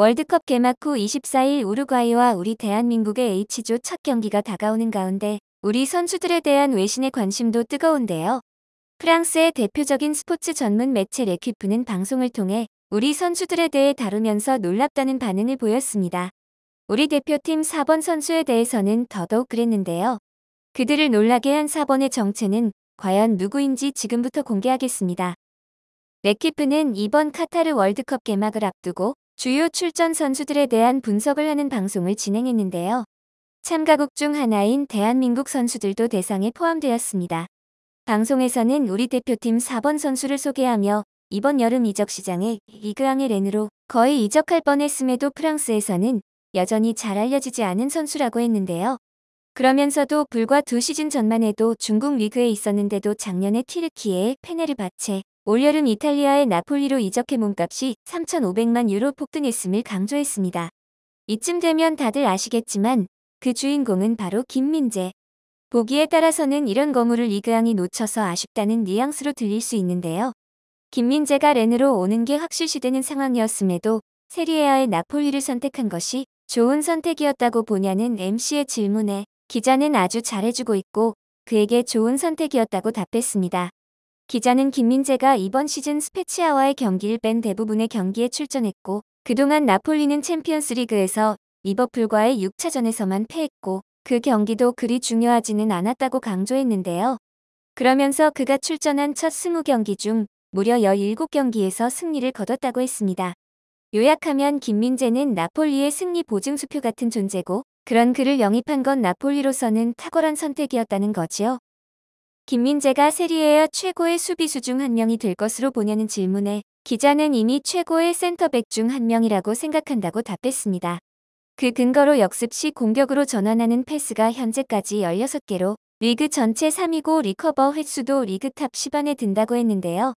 월드컵 개막 후 24일 우루과이와 우리 대한민국의 H조 첫 경기가 다가오는 가운데 우리 선수들에 대한 외신의 관심도 뜨거운데요. 프랑스의 대표적인 스포츠 전문 매체 레퀴프는 방송을 통해 우리 선수들에 대해 다루면서 놀랍다는 반응을 보였습니다. 우리 대표팀 4번 선수에 대해서는 더더욱 그랬는데요. 그들을 놀라게 한 4번의 정체는 과연 누구인지 지금부터 공개하겠습니다. 레키프는 이번 카타르 월드컵 개막을 앞두고 주요 출전 선수들에 대한 분석을 하는 방송을 진행했는데요. 참가국 중 하나인 대한민국 선수들도 대상에 포함되었습니다. 방송에서는 우리 대표팀 4번 선수를 소개하며 이번 여름 이적 시장에 리그앙의 렌으로 거의 이적할 뻔했음에도 프랑스에서는 여전히 잘 알려지지 않은 선수라고 했는데요. 그러면서도 불과 두 시즌 전만 해도 중국 리그에 있었는데도 작년에 티르키의 페네르바체, 올여름 이탈리아의 나폴리로 이적해 몸값이 3,500만 유로 폭등했음을 강조했습니다. 이쯤 되면 다들 아시겠지만 그 주인공은 바로 김민재. 보기에 따라서는 이런 거물을 이그양이 놓쳐서 아쉽다는 뉘앙스로 들릴 수 있는데요. 김민재가 렌으로 오는 게 확실시되는 상황이었음에도 세리에아의 나폴리를 선택한 것이 좋은 선택이었다고 보냐는 MC의 질문에 기자는 아주 잘해주고 있고 그에게 좋은 선택이었다고 답했습니다. 기자는 김민재가 이번 시즌 스페치아와의 경기를 뺀 대부분의 경기에 출전했고 그동안 나폴리는 챔피언스리그에서 리버풀과의 6차전에서만 패했고 그 경기도 그리 중요하지는 않았다고 강조했는데요. 그러면서 그가 출전한 첫 20경기 중 무려 17경기에서 승리를 거뒀다고 했습니다. 요약하면 김민재는 나폴리의 승리 보증수표 같은 존재고 그런 그를 영입한 건 나폴리로서는 탁월한 선택이었다는 거지요. 김민재가 세리에야 최고의 수비수 중 한 명이 될 것으로 보냐는 질문에 기자는 이미 최고의 센터백 중 한 명이라고 생각한다고 답했습니다. 그 근거로 역습 시 공격으로 전환하는 패스가 현재까지 16개로 리그 전체 3위고 리커버 횟수도 리그 탑 10안에 든다고 했는데요.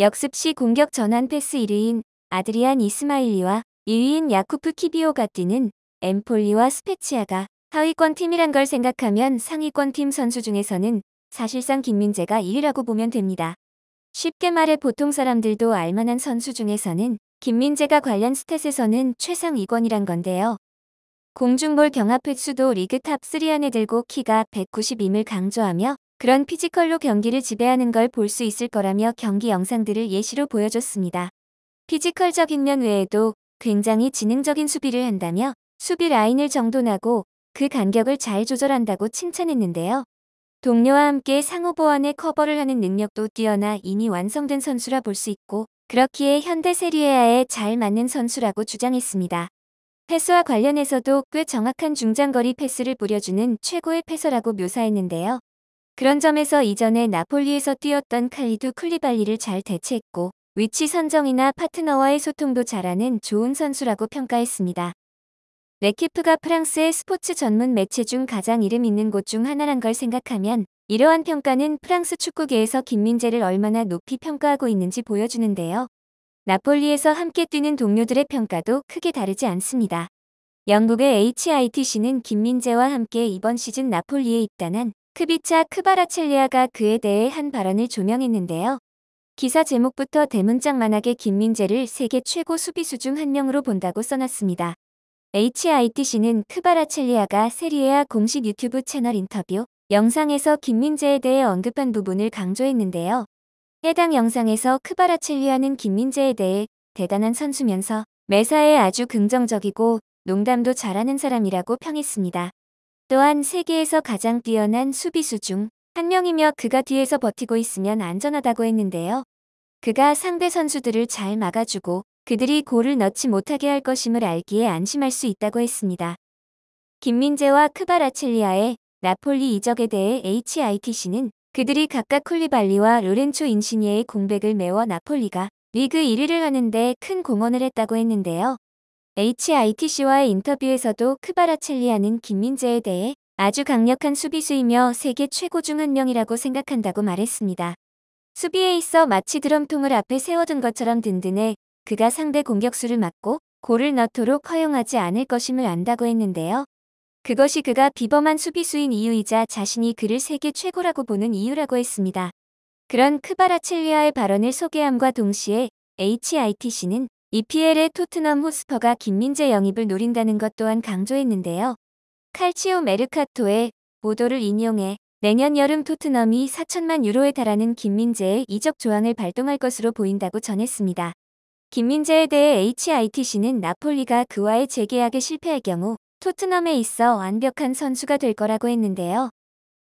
역습 시 공격 전환 패스 1위인 아드리안 이스마일리와 2위인 야쿠프 키비오가 뛰는 엠폴리와 스페치아가 하위권 팀이란 걸 생각하면 상위권 팀 선수 중에서는 사실상 김민재가 1위라고 보면 됩니다. 쉽게 말해 보통 사람들도 알만한 선수 중에서는 김민재가 관련 스탯에서는 최상위권이란 건데요. 공중볼 경합 횟수도 리그 탑3 안에 들고 키가 192을 강조하며 그런 피지컬로 경기를 지배하는 걸 볼 수 있을 거라며 경기 영상들을 예시로 보여줬습니다. 피지컬적인 면 외에도 굉장히 지능적인 수비를 한다며 수비 라인을 정돈하고 그 간격을 잘 조절한다고 칭찬했는데요. 동료와 함께 상호 보완의 커버를 하는 능력도 뛰어나 이미 완성된 선수라 볼 수 있고 그렇기에 현대 세리에아에 잘 맞는 선수라고 주장했습니다. 패스와 관련해서도 꽤 정확한 중장거리 패스를 뿌려주는 최고의 패서라고 묘사했는데요. 그런 점에서 이전에 나폴리에서 뛰었던 칼리두 클리발리를 잘 대체했고 위치 선정이나 파트너와의 소통도 잘하는 좋은 선수라고 평가했습니다. 레키프가 프랑스의 스포츠 전문 매체 중 가장 이름 있는 곳 중 하나란 걸 생각하면 이러한 평가는 프랑스 축구계에서 김민재를 얼마나 높이 평가하고 있는지 보여주는데요. 나폴리에서 함께 뛰는 동료들의 평가도 크게 다르지 않습니다. 영국의 HITC는 김민재와 함께 이번 시즌 나폴리에 입단한 크비차 크바라첼리아가 그에 대해 한 발언을 조명했는데요. 기사 제목부터 대문짝만하게 김민재를 세계 최고 수비수 중 한 명으로 본다고 써놨습니다. HITC는 크바라첼리아가 세리에아 공식 유튜브 채널 인터뷰 영상에서 김민재에 대해 언급한 부분을 강조했는데요. 해당 영상에서 크바라첼리아는 김민재에 대해 대단한 선수면서 매사에 아주 긍정적이고 농담도 잘하는 사람이라고 평했습니다. 또한 세계에서 가장 뛰어난 수비수 중 한 명이며 그가 뒤에서 버티고 있으면 안전하다고 했는데요. 그가 상대 선수들을 잘 막아주고 그들이 골을 넣지 못하게 할 것임을 알기에 안심할 수 있다고 했습니다. 김민재와 크바라첼리아의 나폴리 이적에 대해 HITC는 그들이 각각 콜리발리와 로렌초 인시니의 공백을 메워 나폴리가 리그 1위를 하는데 큰 공헌을 했다고 했는데요. HITC와의 인터뷰에서도 크바라첼리아는 김민재에 대해 아주 강력한 수비수이며 세계 최고 중 한 명이라고 생각한다고 말했습니다. 수비에 있어 마치 드럼통을 앞에 세워둔 것처럼 든든해 그가 상대 공격수를 막고 골을 넣도록 허용하지 않을 것임을 안다고 했는데요. 그것이 그가 비범한 수비수인 이유이자 자신이 그를 세계 최고라고 보는 이유라고 했습니다. 그런 크바라첼리아의 발언을 소개함과 동시에 HITC는 EPL의 토트넘 호스퍼가 김민재 영입을 노린다는 것 또한 강조했는데요. 칼치오 메르카토의 보도를 인용해 내년 여름 토트넘이 4천만 유로에 달하는 김민재의 이적 조항을 발동할 것으로 보인다고 전했습니다. 김민재에 대해 HITC는 나폴리가 그와의 재계약에 실패할 경우 토트넘에 있어 완벽한 선수가 될 거라고 했는데요.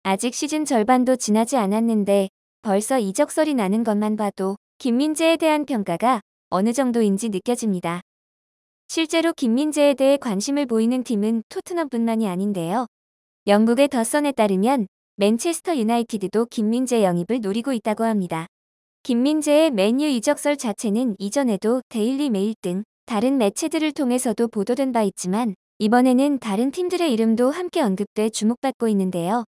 아직 시즌 절반도 지나지 않았는데 벌써 이적설이 나는 것만 봐도 김민재에 대한 평가가 어느 정도인지 느껴집니다. 실제로 김민재에 대해 관심을 보이는 팀은 토트넘뿐만이 아닌데요. 영국의 더선에 따르면 맨체스터 유나이티드도 김민재 영입을 노리고 있다고 합니다. 김민재의 맨유 이적설 자체는 이전에도 데일리 메일 등 다른 매체들을 통해서도 보도된 바 있지만 이번에는 다른 팀들의 이름도 함께 언급돼 주목받고 있는데요.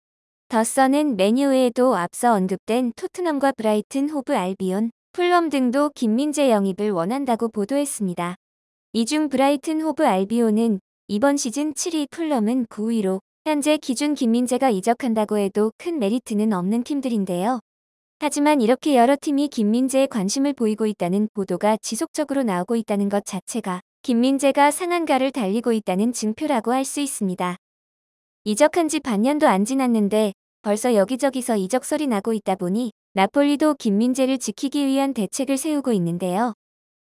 더선은 메뉴 외에도 앞서 언급된 토트넘과 브라이튼 호브 알비온, 풀럼 등도 김민재 영입을 원한다고 보도했습니다. 이중 브라이튼 호브 알비온은 이번 시즌 7위 풀럼은 9위로 현재 기준 김민재가 이적한다고 해도 큰 메리트는 없는 팀들인데요. 하지만 이렇게 여러 팀이 김민재에 관심을 보이고 있다는 보도가 지속적으로 나오고 있다는 것 자체가 김민재가 상한가를 달리고 있다는 증표라고 할 수 있습니다. 이적한 지 반년도 안 지났는데 벌써 여기저기서 이적설이 나고 있다 보니 나폴리도 김민재를 지키기 위한 대책을 세우고 있는데요.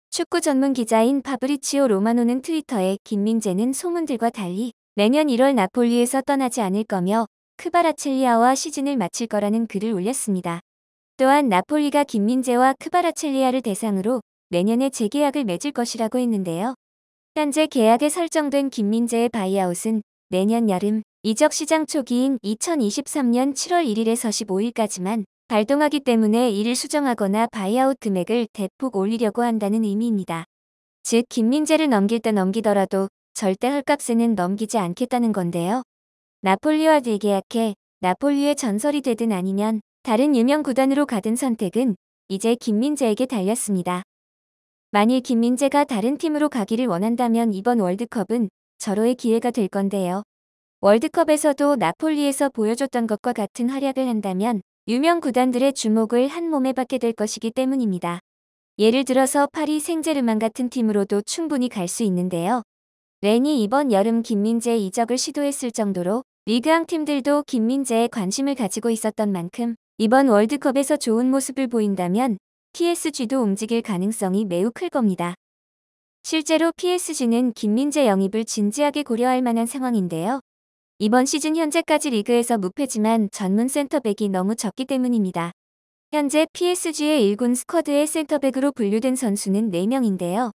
축구 전문 기자인 파브리치오 로마노는 트위터에 김민재는 소문들과 달리 내년 1월 나폴리에서 떠나지 않을 거며 크바라첼리아와 시즌을 마칠 거라는 글을 올렸습니다. 또한 나폴리가 김민재와 크바라첼리아를 대상으로 내년에 재계약을 맺을 것이라고 했는데요. 현재 계약에 설정된 김민재의 바이아웃은 내년 여름 이적 시장 초기인 2023년 7월 1일에서 15일까지만 발동하기 때문에 이를 수정하거나 바이아웃 금액을 대폭 올리려고 한다는 의미입니다. 즉 김민재를 넘길 때 넘기더라도 절대 헐값에는 넘기지 않겠다는 건데요. 나폴리와 재계약해 나폴리의 전설이 되든 아니면 다른 유명 구단으로 가든 선택은 이제 김민재에게 달렸습니다. 만일 김민재가 다른 팀으로 가기를 원한다면 이번 월드컵은 절호의 기회가 될 건데요. 월드컵에서도 나폴리에서 보여줬던 것과 같은 활약을 한다면 유명 구단들의 주목을 한 몸에 받게 될 것이기 때문입니다. 예를 들어서 파리 생제르만 같은 팀으로도 충분히 갈 수 있는데요. 렌이 이번 여름 김민재 이적을 시도했을 정도로 리그왕 팀들도 김민재에 관심을 가지고 있었던 만큼 이번 월드컵에서 좋은 모습을 보인다면 PSG도 움직일 가능성이 매우 클 겁니다. 실제로 PSG는 김민재 영입을 진지하게 고려할 만한 상황인데요. 이번 시즌 현재까지 리그에서 무패지만 전문 센터백이 너무 적기 때문입니다. 현재 PSG의 1군 스쿼드의 센터백으로 분류된 선수는 4명인데요.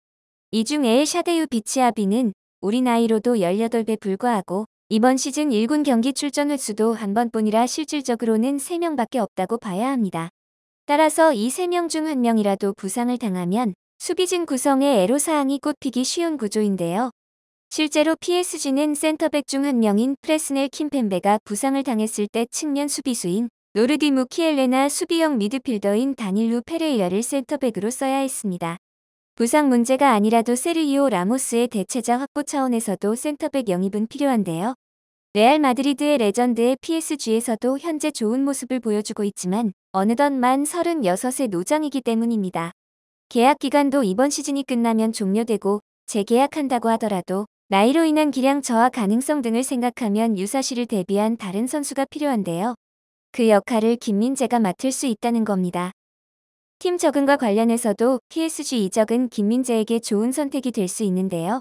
이중 엘샤데유 비치아비는 우리 나이로도 18배 불과하고 이번 시즌 1군 경기 출전 횟수도 한 번뿐이라 실질적으로는 3명밖에 없다고 봐야 합니다. 따라서 이 3명 중1 명이라도 부상을 당하면 수비진 구성에 애로사항이 꽃피기 쉬운 구조인데요. 실제로 PSG는 센터백 중1 명인 프레스넬 킴펜베가 부상을 당했을 때 측면 수비수인 노르디 무키엘레나 수비형 미드필더인 다닐루 페레이라를 센터백으로 써야 했습니다. 부상 문제가 아니라도 세르이오 라모스의 대체자 확보 차원에서도 센터백 영입은 필요한데요. 레알 마드리드의 레전드의 PSG에서도 현재 좋은 모습을 보여주고 있지만 어느덧 만3 6의 노장이기 때문입니다. 계약 기간도 이번 시즌이 끝나면 종료되고 재계약한다고 하더라도 나이로 인한 기량 저하 가능성 등을 생각하면 유사시를 대비한 다른 선수가 필요한데요. 그 역할을 김민재가 맡을 수 있다는 겁니다. 팀 적응과 관련해서도 PSG 이적은 김민재에게 좋은 선택이 될 수 있는데요.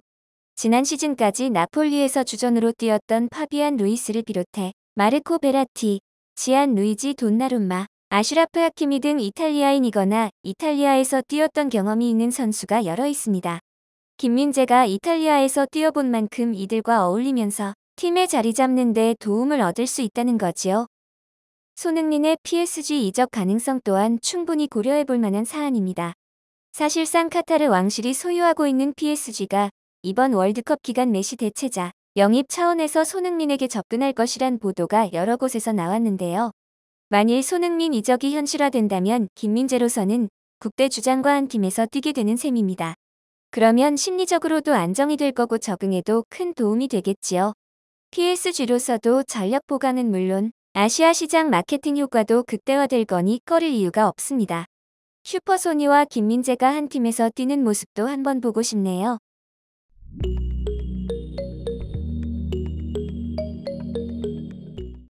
지난 시즌까지 나폴리에서 주전으로 뛰었던 파비안 루이스를 비롯해 마르코 베라티, 지안 루이지 돈나룸마, 아슈라프 하키미 등 이탈리아인이거나 이탈리아에서 뛰었던 경험이 있는 선수가 여러 있습니다. 김민재가 이탈리아에서 뛰어본 만큼 이들과 어울리면서 팀에 자리 잡는 데 도움을 얻을 수 있다는 거지요. 손흥민의 PSG 이적 가능성 또한 충분히 고려해 볼 만한 사안입니다. 사실상 카타르 왕실이 소유하고 있는 PSG가 이번 월드컵 기간 메시 대체자 영입 차원에서 손흥민에게 접근할 것이란 보도가 여러 곳에서 나왔는데요. 만일 손흥민 이적이 현실화된다면 김민재로서는 국대 주장과 한 팀에서 뛰게 되는 셈입니다. 그러면 심리적으로도 안정이 될 거고 적응에도 큰 도움이 되겠지요. PSG로서도 전력 보강은 물론 아시아 시장 마케팅 효과도 극대화될 거니 꺼릴 이유가 없습니다. 슈퍼소니와 김민재가 한 팀에서 뛰는 모습도 한번 보고 싶네요.